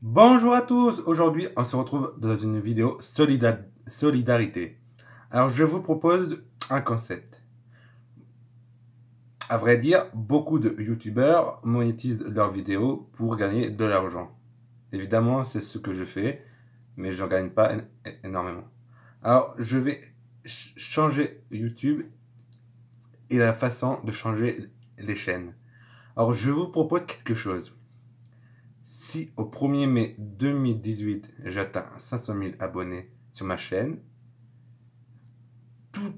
Bonjour à tous, aujourd'hui on se retrouve dans une vidéo solidarité. Alors je vous propose un concept. À vrai dire, beaucoup de youtubeurs monétisent leurs vidéos pour gagner de l'argent. Évidemment, c'est ce que je fais, mais je n'en gagne pas énormément. Alors je vais changer YouTube et la façon de changer les chaînes. Alors je vous propose quelque chose. Si au 1er mai 2018, j'atteins 500 000 abonnés sur ma chaîne, tout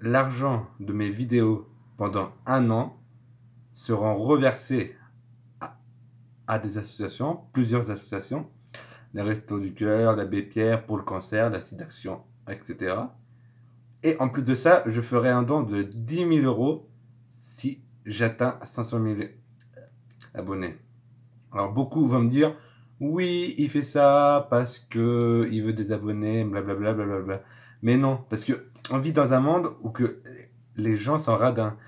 l'argent de mes vidéos pendant un an seront reversés à, des associations, plusieurs associations, les Restos du Cœur, l'Abbé Pierre pour le cancer, la SIDAction, etc. Et en plus de ça, je ferai un don de 10 000 euros si j'atteins 500 000 abonnés. Alors beaucoup vont me dire oui, il fait ça parce que il veut des abonnés, blablabla, Mais non, parce que on vit dans un monde où que les gens sont radins.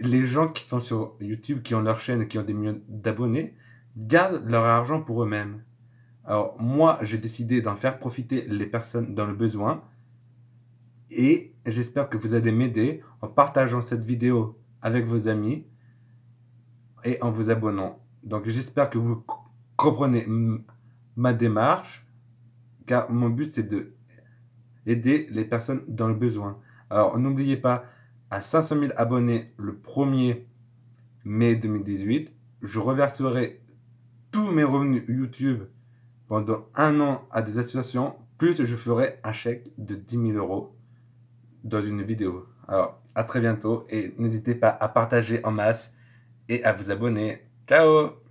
Les gens qui sont sur YouTube, qui ont leur chaîne, qui ont des millions d'abonnés, gardent leur argent pour eux-mêmes. Alors moi, j'ai décidé d'en faire profiter les personnes dans le besoin. Et j'espère que vous allez m'aider en partageant cette vidéo avec vos amis et en vous abonnant. Donc j'espère que vous comprenez ma démarche, car mon but c'est de aider les personnes dans le besoin. Alors n'oubliez pas, à 500 000 abonnés le 1er mai 2018, je reverserai tous mes revenus YouTube pendant un an à des associations, plus je ferai un chèque de 10 000 euros dans une vidéo. Alors, à très bientôt et n'hésitez pas à partager en masse et à vous abonner. 然后。